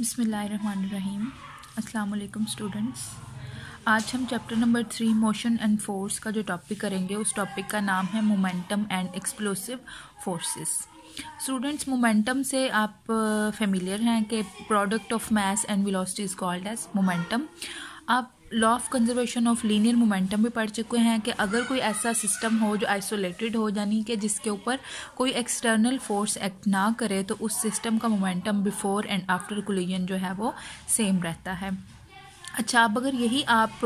बसमीम अल्लाम स्टूडेंट्स आज हम chapter number three motion and force का जो टॉपिक करेंगे उस टॉपिक का नाम है momentum and explosive forces students momentum से आप फेमिलियर हैं कि product of mass and velocity is called as momentum आप law of conservation of linear momentum भी पढ़ चुके हैं कि अगर कोई ऐसा सिस्टम हो जो आइसोलेटेड हो यानी कि जिसके ऊपर कोई एक्सटर्नल फोर्स एक्ट ना करे तो उस सिस्टम का momentum before and after collision जो है वो सेम रहता है अच्छा अब अगर यही आप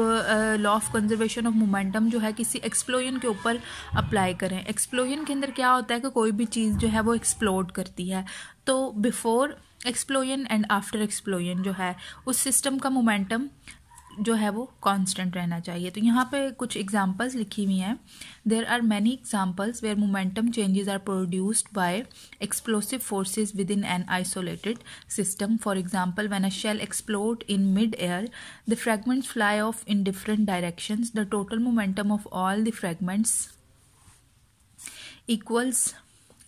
law of conservation of momentum जो है किसी एक्सप्लोजन के ऊपर अप्लाई करें एक्सप्लोजन के अंदर क्या होता है कि कोई भी चीज़ जो है वो एक्सप्लोड करती है तो before explosion and after explosion जो है उस सिस्टम का मोमेंटम जो है वो कांस्टेंट रहना चाहिए तो यहाँ पे कुछ एग्जांपल्स लिखी हुई हैं there are many examples where momentum changes are produced by explosive forces within an isolated system for example when a shell explode in mid air the fragments fly off in different directions the total momentum of all the fragments equals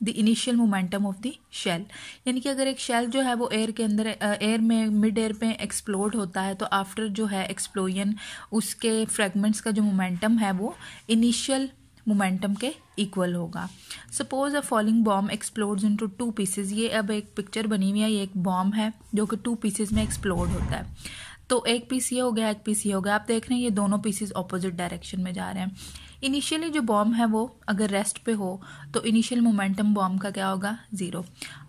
the initial momentum of the shell यानी कि अगर एक shell जो है वो air के अंदर air में मिड एयर पे एक्सप्लोड होता है तो आफ्टर जो है एक्सप्लोजन उसके फ्रेगमेंट्स का जो मोमेंटम है वो इनिशियल मोमेंटम के इक्वल होगा suppose a falling bomb explodes into two pieces ये अब एक पिक्चर बनी हुई है ये एक बॉम्ब है जो कि टू पीसेज में एक्सप्लोड होता है तो एक पीस ये हो गया एक पीस ये हो गया आप देख रहे हैं ये दोनों पीसेज ऑपोजिट डायरेक्शन में जा रहे हैं इनिशियली जो बॉम्ब है वो अगर रेस्ट पे हो तो इनिशियल मोमेंटम बॉम्ब का क्या होगा ज़ीरो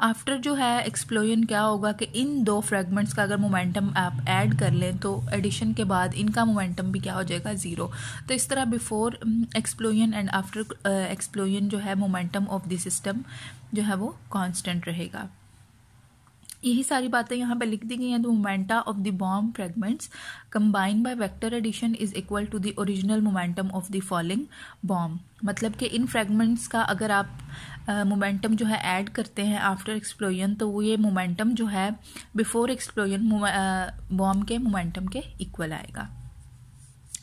आफ्टर जो है एक्सप्लोजन क्या होगा कि इन दो फ्रेगमेंट्स का अगर मोमेंटम आप ऐड कर लें तो एडिशन के बाद इनका मोमेंटम भी क्या हो जाएगा ज़ीरो तो इस तरह before explosion and after explosion जो है मोमेंटम ऑफ द सिस्टम जो है वो कॉन्स्टेंट रहेगा यही सारी बातें यहाँ पर लिख दी गई हैं the momenta of the bomb fragments combine by vector addition is equal to the original momentum of the falling bomb मतलब कि इन फ्रेगमेंट्स का अगर आप मोमेंटम uh, जो है ऐड करते हैं आफ्टर एक्सप्लोजन तो वो ये मोमेंटम जो है बिफोर एक्सप्लोजन बॉम्ब के मोमेंटम के इक्वल आएगा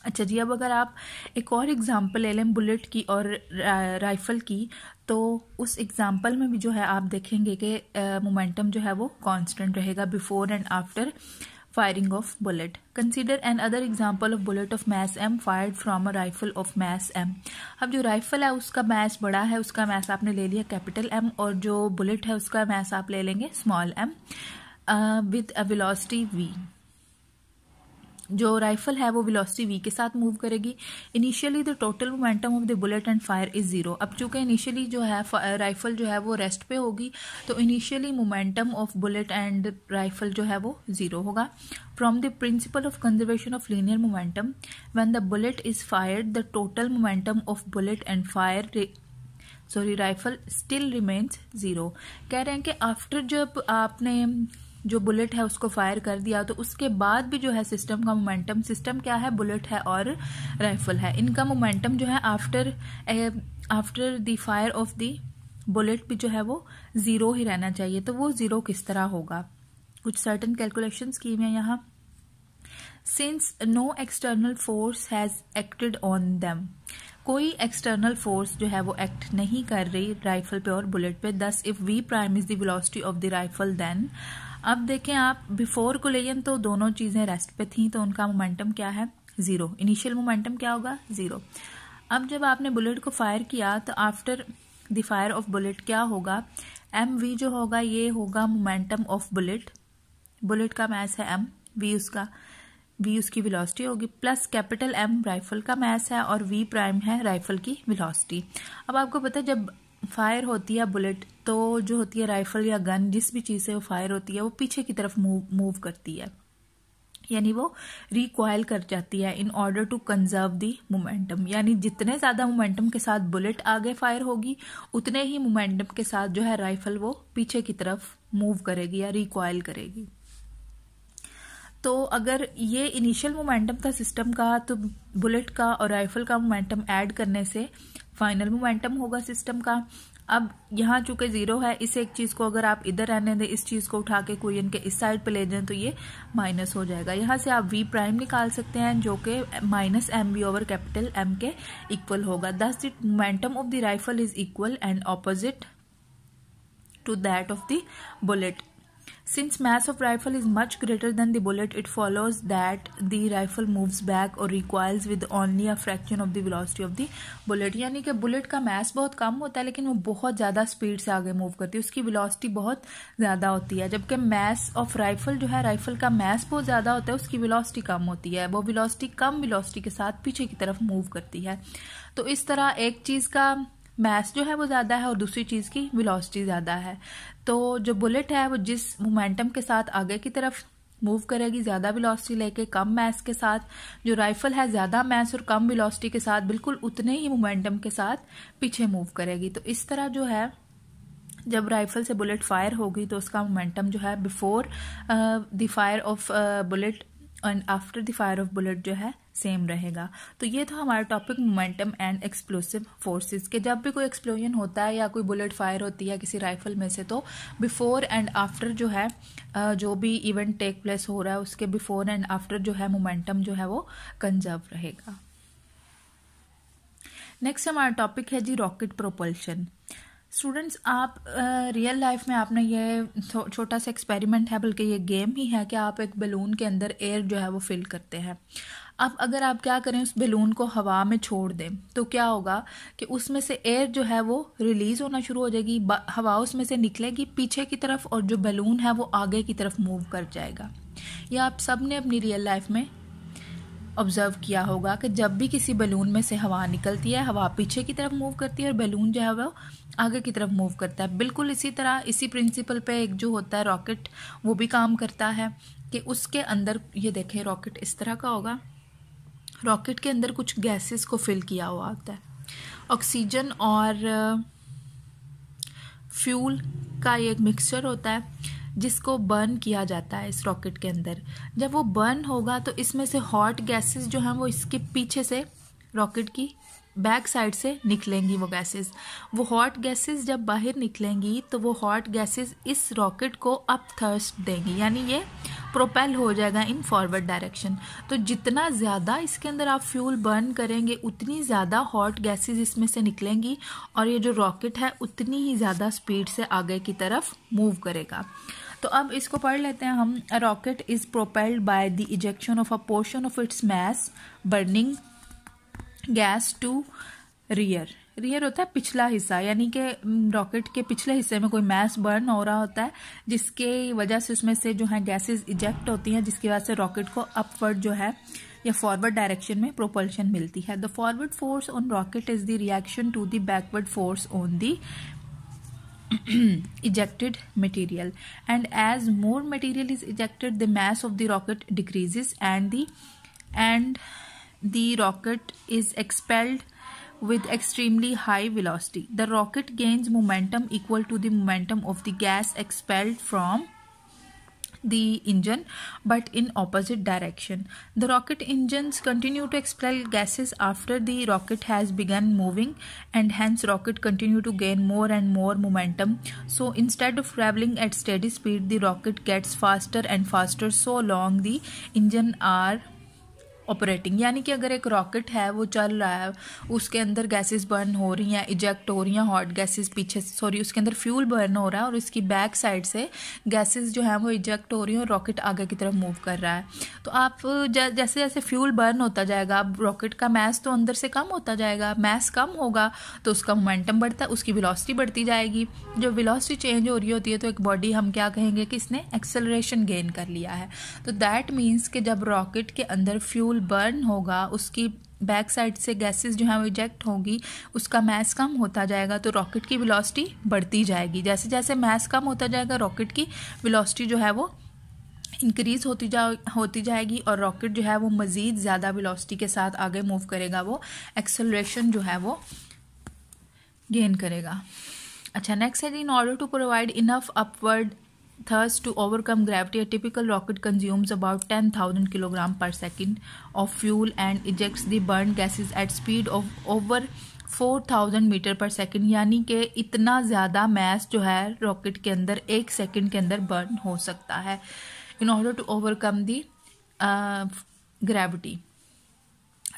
अच्छा जी अब अगर आप एक और एग्ज़ाम्पल ले लें बुलेट की और राइफ़ल की तो उस एग्ज़ाम्पल में भी जो है आप देखेंगे कि मोमेंटम जो है वो कांस्टेंट रहेगा before and after firing of bullet consider another example of bullet of mass M fired from a rifle of mass M अब जो राइफल है उसका मैस बड़ा है उसका मैस आपने ले लिया कैपिटल एम और जो बुलेट है उसका मैस आप ले लेंगे small M with a velocity V जो राइफल है वो वेलोसिटी वी के साथ मूव करेगी initially the total momentum of the bullet and fire is zero अब चूंकि इनिशियली जो है राइफल uh, जो है वो रेस्ट पे होगी तो initially momentum of bullet and rifle जो है वो ज़ीरो होगा from the principle of conservation of linear momentum when the bullet is fired the total momentum of bullet and fire sorry rifle still remains zero कह रहे हैं कि after जब आपने जो बुलेट है उसको फायर कर दिया तो उसके बाद भी जो है सिस्टम का मोमेंटम सिस्टम क्या है बुलेट है और राइफल है इनका मोमेंटम जो है after after the fire of the bullet भी जो है वो ज़ीरो ही रहना चाहिए तो वो ज़ीरो किस तरह होगा कुछ सर्टन कैलकुलेशन की हैं यहाँ since no external force has acted on them कोई एक्सटर्नल फोर्स जो है वो एक्ट नहीं कर रही राइफल पे और बुलेट पे thus if V prime is the velocity of the rifle then अब देखें आप बिफोर कुलेयन तो दोनों चीज़ें रेस्ट पे थी तो उनका मोमेंटम क्या है ज़ीरो इनिशियल मोमेंटम क्या होगा ज़ीरो अब जब आपने बुलेट को फायर किया तो after the fire of bullet क्या होगा एम वी जो होगा ये होगा मोमेंटम ऑफ बुलेट बुलेट का मैस है एम वी उसका वी उसकी विलॉसिटी होगी प्लस कैपिटल एम राइफल का मैस है और वी प्राइम है राइफल की विलॉसिटी अब आपको पता है जब फायर होती है बुलेट तो जो होती है राइफल या गन जिस भी चीज़ से वो फायर होती है वो पीछे की तरफ मूव मूव करती है यानी वो रिकॉयल कर जाती है in order to conserve the momentum यानी जितने ज़्यादा मोमेंटम के साथ बुलेट आगे फायर होगी उतने ही मोमेंटम के साथ जो है राइफल वो पीछे की तरफ मूव करेगी या रिकॉयल करेगी तो अगर ये इनिशियल मोमेंटम था सिस्टम का तो बुलेट का और राइफल का मोमेंटम ऐड करने से फाइनल मोमेंटम होगा सिस्टम का अब यहाँ चूंकि जीरो है इस एक चीज को अगर आप इधर रहने दें इस चीज को उठा के कोरियन के इस साइड पे ले दें तो ये माइनस हो जाएगा यहाँ से आप वी प्राइम निकाल सकते हैं जो कि minus M V over capital M के इक्वल होगा thus the momentum of the rifle is equal and opposite to that of the bullet Since mass of rifle is much greater than the bullet, it follows that the rifle moves back or recoils with only a fraction of the velocity of the bullet. यानी कि bullet का mass बहुत कम होता है लेकिन वो बहुत ज़्यादा speed से आगे move करती है उसकी velocity बहुत ज़्यादा होती है जबकि mass of rifle जो है rifle का mass बहुत ज़्यादा होता है उसकी velocity कम होती है वो velocity कम velocity के साथ पीछे की तरफ move करती है तो इस तरह एक चीज़ का मैस जो है वो ज़्यादा है और दूसरी चीज़ की विलोसिटी ज़्यादा है तो जो बुलेट है वो जिस मोमेंटम के साथ आगे की तरफ मूव करेगी ज़्यादा विलोसिटी लेके कम मैस के साथ जो राइफल है ज़्यादा मैस और कम विलोसिटी के साथ बिल्कुल उतने ही मोमेंटम के साथ पीछे मूव करेगी तो इस तरह जो है जब राइफल से बुलेट फायर होगी तो उसका मोमेंटम जो है before the fire of bullet and after the fire of bullet जो है सेम रहेगा तो ये था हमारा topic momentum and explosive forces के जब भी कोई एक्सप्लोजन होता है या कोई बुलेट फायर होती है किसी राइफल में से तो बिफोर एंड आफ्टर जो है जो भी इवेंट टेक प्लेस हो रहा है उसके बिफोर एंड आफ्टर जो है मोमेंटम जो है वो कंजर्व रहेगा नेक्स्ट हमारा टॉपिक है जी रॉकेट प्रोपल्शन स्टूडेंट्स आप रियल uh, लाइफ में आपने ये छोटा सा एक्सपेरिमेंट है बल्कि ये गेम ही है कि आप एक बलून के अंदर एयर जो है वो फिल करते हैं अब अगर आप क्या करें उस बैलून को हवा में छोड़ दें तो क्या होगा कि उसमें से एयर जो है वो रिलीज़ होना शुरू हो जाएगी हवा उसमें से निकलेगी पीछे की तरफ और जो बैलून है वो आगे की तरफ मूव कर जाएगा यह आप सब ने अपनी रियल लाइफ में ऑब्ज़र्व किया होगा कि जब भी किसी बैलून में से हवा निकलती है हवा पीछे की तरफ मूव करती है और बैलून जो है वो आगे की तरफ मूव करता है बिल्कुल इसी तरह इसी प्रिंसिपल पे एक जो होता है रॉकेट वो भी काम करता है कि उसके अंदर ये देखें रॉकेट इस तरह का होगा रॉकेट के अंदर कुछ गैसेस को फिल किया हुआ होता है ऑक्सीजन और फ्यूल uh, का एक मिक्सचर होता है जिसको बर्न किया जाता है इस रॉकेट के अंदर जब वो बर्न होगा तो इसमें से हॉट गैसेस जो हैं वो इसके पीछे से रॉकेट की बैक साइड से निकलेंगी वो गैसेस वो हॉट गैसेस जब बाहर निकलेंगी तो वो हॉट गैसेस इस रॉकेट को अप थर्स्ट देंगी यानी ये प्रोपेल हो जाएगा इन फॉरवर्ड डायरेक्शन तो जितना ज़्यादा इसके अंदर आप फ्यूल बर्न करेंगे उतनी ज़्यादा हॉट गैसेस इसमें से निकलेंगी और ये जो रॉकेट है उतनी ही ज़्यादा स्पीड से आगे की तरफ मूव करेगा तो अब इसको पढ़ लेते हैं हम rocket is propelled by the ejection of a portion of its mass burning gas to rear rear होता है पिछला हिस्सा यानी कि रॉकेट के पिछले हिस्से में कोई मैस बर्न हो रहा होता है जिसके वजह से उसमें से जो है गैसेस इजेक्ट होती हैं जिसकी वजह से रॉकेट को अपवर्ड जो है या फॉरवर्ड डायरेक्शन में प्रोपल्शन मिलती है the forward force on rocket is the reaction to the backward force on the ejected material and as more material is ejected the mass of the rocket decreases and the rocket is expelled with extremely high velocity. The rocket gains momentum equal to the momentum of the gas expelled from the engine but in opposite direction. The rocket engines continue to expel gases after the rocket has begun moving and hence rocket continue to gain more and more momentum. So instead of traveling at steady speed the rocket gets faster and faster so long the engine are operating यानी कि अगर एक rocket है वो चल रहा है उसके अंदर गैसेस बर्न हो रही हैं इजेक्ट हो रही हैं हॉट गैसेस पीछे सॉरी उसके अंदर फ्यूल बर्न हो रहा है और इसकी बैक साइड से गैसेस जो हैं वो इजेक्ट हो रही हैं और रॉकेट आगे की तरफ मूव कर रहा है तो आप जैसे जैसे फ्यूल बर्न होता जाएगा अब रॉकेट का मैस तो अंदर से कम होता जाएगा मैस कम होगा तो उसका मोमेंटम बढ़ता है उसकी विलॉसिटी बढ़ती जाएगी जो विलॉसिटी चेंज हो रही होती है तो एक बॉडी हम क्या कहेंगे कि इसने एक्सेलरेशन गेन कर लिया है तो दैट मीन्स कि जब रॉकेट के अंदर फ्यूल फ्यूल बर्न होगा उसकी बैक साइड से गैसेस जो हैं वो इजेक्ट होगी उसका मैस कम होता जाएगा तो रॉकेट की वेलोसिटी बढ़ती जाएगी जैसे जैसे मैस कम होता जाएगा रॉकेट की वेलोसिटी जो है वो इंक्रीज़ होती जा होती जाएगी और रॉकेट जो है वो मज़ीद ज़्यादा वेलोसिटी के साथ आगे मूव करेगा वो एक्सेलरेशन जो है वो गेन करेगा अच्छा नेक्स्ट है in order to provide enough upward Thus, to overcome gravity, a typical rocket consumes about 10,000 kg per second of fuel and ejects the burned gases at speed of over 4000 meter per second yani ke itna zyada mass jo hai rocket ke andar अंदर second ke andar burn ho sakta hai in order to overcome the uh, gravity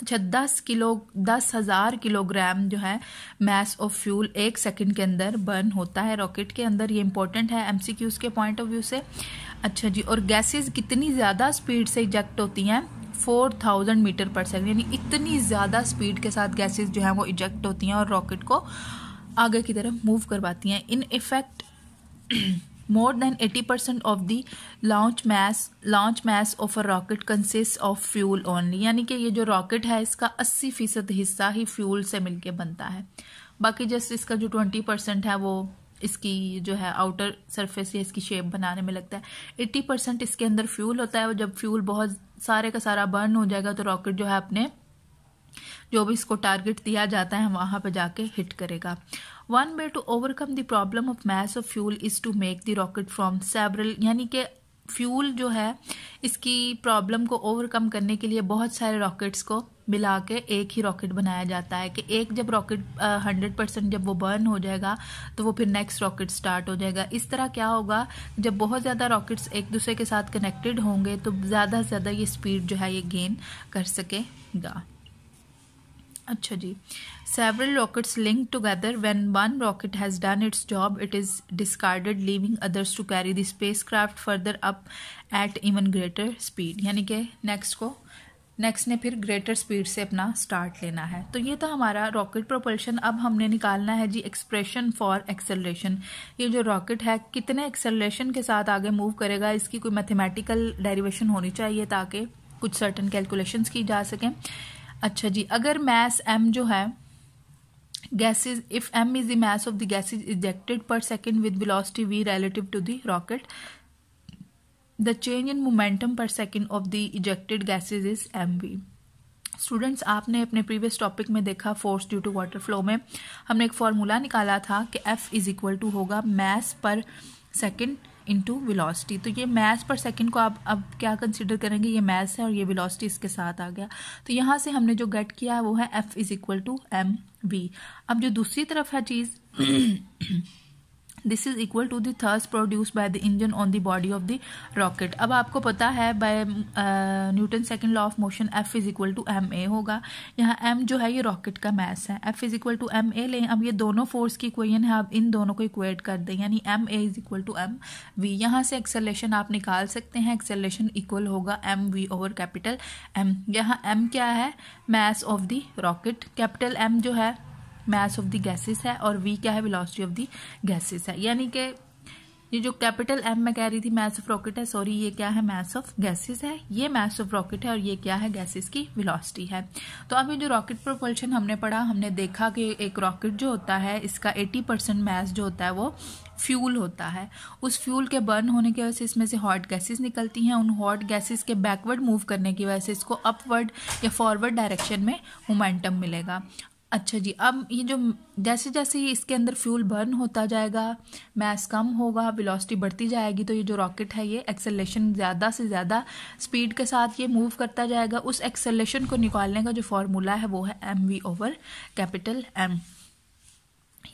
अच्छा दस kilo दस हज़ार kilogram जो है mass of fuel एक second के अंदर बर्न होता है रॉकेट के अंदर ये इंपॉर्टेंट है एमसीक्यूज के पॉइंट ऑफ व्यू से अच्छा जी और गैसेस कितनी ज़्यादा स्पीड से इजेक्ट होती हैं four thousand metre per second यानी इतनी ज़्यादा स्पीड के साथ गैसेज जो हैं वो इजेक्ट होती हैं और रॉकेट को आगे की तरफ मूव करवाती हैं in effect More than 80% of the launch mass launch mass of a rocket consists of fuel only यानी कि ये जो rocket है इसका 80 फीसद हिस्सा ही fuel से मिलके बनता है बाकी जस्ट इसका जो 20% है वो इसकी जो है आउटर सरफेस या इसकी शेप बनाने में लगता है 80% परसेंट इसके अंदर फ्यूल होता है और जब फ्यूल बहुत सारे का सारा बर्न हो जाएगा तो रॉकेट जो है अपने जो भी इसको टारगेट दिया जाता है वहां पर जाके हिट करेगा one way to overcome the problem of mass of fuel is to make the rocket from several यानी कि फ्यूल जो है इसकी प्रॉब्लम को ओवरकम करने के लिए बहुत सारे रॉकेट्स को मिला के एक ही रॉकेट बनाया जाता है कि एक जब रॉकेट हंड्रेड परसेंट जब वो बर्न हो जाएगा तो वो फिर नेक्स्ट रॉकेट स्टार्ट हो जाएगा इस तरह क्या होगा जब बहुत ज़्यादा रॉकेट्स एक दूसरे के साथ कनेक्टेड होंगे तो ज़्यादा से ज़्यादा ये स्पीड जो है ये गेन कर सकेगा अच्छा जी rockets link together when one rocket has done its job it is discarded leaving others to carry the spacecraft further up at even greater speed यानी कि नेक्स्ट को नेक्स्ट ने फिर ग्रेटर स्पीड से अपना स्टार्ट लेना है तो ये था हमारा रॉकेट प्रोपल्शन अब हमने निकालना है जी एक्सप्रेशन फॉर एक्सेलरेशन ये जो रॉकेट है कितने एक्सेलरेशन के साथ आगे मूव करेगा इसकी कोई मैथमेटिकल डेरिवेशन होनी चाहिए ताकि कुछ सर्टन कैलकुलेशंस की जा सकें अच्छा जी अगर मैस एम जो है gases if M is the mass of the gases ejected per second with velocity V relative to the rocket the change in momentum per second of the ejected gases is M V students आपने अपने previous topic में देखा force due to water flow में हमने एक formula निकाला था कि एफ इज इक्वल टू होगा mass per second into velocity तो ये मैथ पर सेकेंड को आप अब क्या कंसिडर करेंगे ये मैथ है और ये वेलोसिटी इसके साथ आ गया तो यहाँ से हमने जो गेट किया है वो है F is equal to M V अब जो दूसरी तरफ है चीज़ this is equal to thrust produced by the engine on the body of the rocket अब आपको पता है by Newton second law of motion F is equal to M A होगा यहाँ एम जो है ये रॉकेट का मैस है F is equal to M A लें अब ये दोनों फोर्स की इक्वेशन है आप इन दोनों को इक्वेट कर दें यानी M A is equal to M V यहाँ से एक्सेलेशन आप निकाल सकते हैं एक्सेलेशन इक्वल होगा M V over capital M यहाँ एम क्या है mass of the rocket capital M जो है मैस ऑफ द गैसेस है और वी क्या है वेलोसिटी ऑफ द गैसेस है यानी कि ये जो कैपिटल एम मैं कह रही थी मैस ऑफ रॉकेट है सॉरी ये क्या है मैस ऑफ गैसेस है ये मैस ऑफ रॉकेट है और ये क्या है गैसेस की वेलोसिटी है तो अभी जो रॉकेट प्रोपल्शन हमने पढ़ा हमने देखा कि एक रॉकेट जो होता है इसका 80 परसेंट मैस जो होता है वो फ्यूल होता है उस फ्यूल के बर्न होने की वजह से इसमें से हॉट गैसेस निकलती हैं उन हॉट गैसेस के बैकवर्ड मूव करने की वजह से इसको अपवर्ड या फॉरवर्ड डायरेक्शन में मोमेंटम मिलेगा अच्छा जी अब ये जो जैसे जैसे ये इसके अंदर फ्यूल बर्न होता जाएगा मैस कम होगा वेलोसिटी बढ़ती जाएगी तो ये जो रॉकेट है ये एक्सेलेशन ज़्यादा से ज़्यादा स्पीड के साथ ये मूव करता जाएगा उस एक्सेलेशन को निकालने का जो फार्मूला है वो है M V over capital M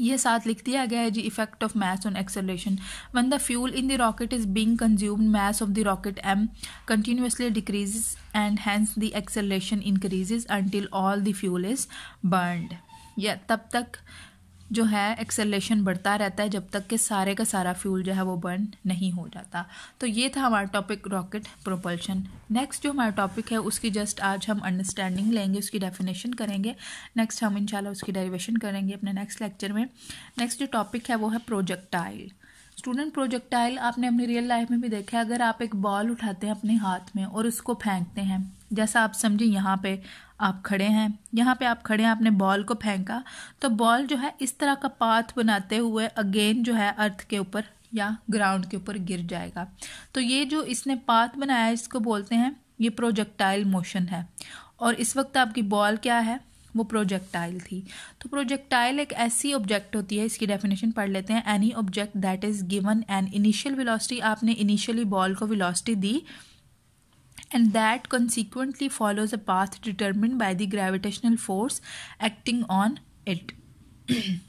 ये साथ लिख दिया गया है जी effect of mass on acceleration when the fuel in the rocket is being consumed mass of the rocket M continuously decreases and hence the acceleration increases until all the fuel is burned या तब तक जो है acceleration बढ़ता रहता है जब तक कि सारे का सारा फ्यूल जो है वो बर्न नहीं हो जाता तो ये था हमारा टॉपिक रॉकेट प्रोपल्शन नेक्स्ट जो हमारा टॉपिक है उसकी जस्ट आज हम अंडरस्टैंडिंग लेंगे उसकी डेफिनेशन करेंगे नेक्स्ट हम इंशाल्लाह उसकी डेरिवेशन करेंगे अपने नेक्स्ट लेक्चर में नेक्स्ट जो टॉपिक है वो है प्रोजेक्टाइल स्टूडेंट प्रोजेक्टाइल आपने अपनी रियल लाइफ में भी देखा है अगर आप एक बॉल उठाते हैं अपने हाथ में और उसको फेंकते हैं जैसा आप समझे यहाँ पे आप खड़े हैं यहाँ पे आप खड़े हैं आपने बॉल को फेंका तो बॉल जो है इस तरह का पाथ बनाते हुए अगेन जो है अर्थ के ऊपर या ग्राउंड के ऊपर गिर जाएगा तो ये जो इसने पाथ बनाया इसको बोलते हैं ये प्रोजेक्टाइल मोशन है और इस वक्त आपकी बॉल क्या है वो प्रोजेक्टाइल थी तो प्रोजेक्टाइल एक ऐसी ऑब्जेक्ट होती है इसकी डेफिनेशन पढ़ लेते हैं any object that is given an initial velocity आपने इनिशियली बॉल को वेलोसिटी दी and that consequently follows a path determined by the gravitational force acting on it.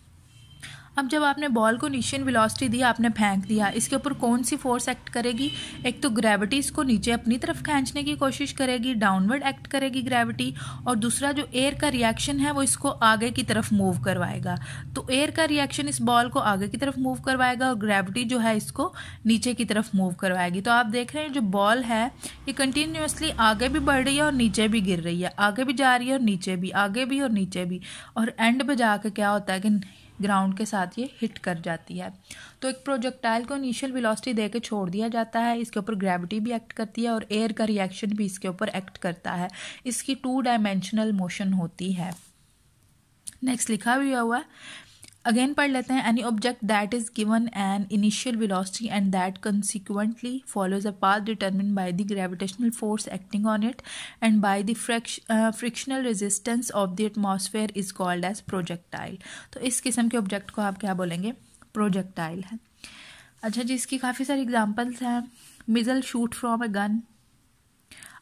अब जब आपने बॉल को निशियन वेलोसिटी दी आपने फेंक दिया इसके ऊपर कौन सी फोर्स एक्ट करेगी एक तो ग्रेविटी इसको नीचे अपनी तरफ खींचने की कोशिश करेगी डाउनवर्ड एक्ट करेगी ग्रेविटी और दूसरा जो एयर का रिएक्शन है वो इसको आगे की तरफ मूव करवाएगा तो एयर का रिएक्शन इस बॉल को आगे की तरफ मूव करवाएगा और ग्रेविटी जो है इसको नीचे की तरफ मूव करवाएगी तो आप देख रहे हैं जो बॉल है ये कंटिन्यूसली आगे भी बढ़ रही है और नीचे भी गिर रही है आगे भी जा रही है और नीचे भी आगे भी और नीचे भी और एंड पे जाके क्या होता है कि ग्राउंड के साथ ये हिट कर जाती है तो एक प्रोजेक्टाइल को इनिशियल वेलोसिटी दे के छोड़ दिया जाता है इसके ऊपर ग्रेविटी भी एक्ट करती है और एयर का रिएक्शन भी इसके ऊपर एक्ट करता है इसकी टू डायमेंशनल मोशन होती है नेक्स्ट लिखा भी हुआ है अगेन पढ़ लेते हैं any object that is given an initial velocity and that consequently follows a path determined by the gravitational force acting on it and by the frictional resistance of the atmosphere is called as projectile तो इस किस्म के object को आप क्या बोलेंगे projectile है अच्छा जी इसकी काफ़ी सारी एग्जाम्पल्स हैं missile shoot from a gun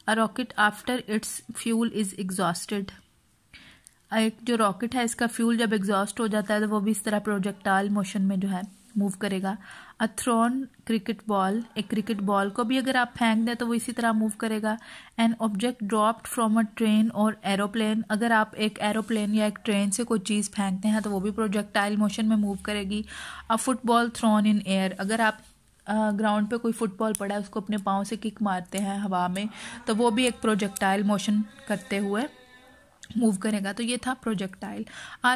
a rocket after its fuel is exhausted एक जो रॉकेट है इसका फ्यूल जब एग्जॉस्ट हो जाता है तो वो भी इस तरह प्रोजेक्टाइल मोशन में जो है मूव करेगा अ थ्रोन क्रिकेट बॉल एक क्रिकेट बॉल को भी अगर आप फेंक दें तो वो इसी तरह मूव करेगा an object dropped from a train और एरोप्लेन अगर आप एक एरोप्लेन या एक ट्रेन से कोई चीज़ फेंकते हैं तो वो भी प्रोजेक्टाइल मोशन में मूव करेगी a football thrown in air अगर आप ग्राउंड पे कोई फुटबॉल पड़ा है उसको अपने पाँव से किक मारते हैं हवा में तो वो भी एक प्रोजेक्टाइल मोशन करते हुए मूव करेगा तो ये था प्रोजेक्टाइल आज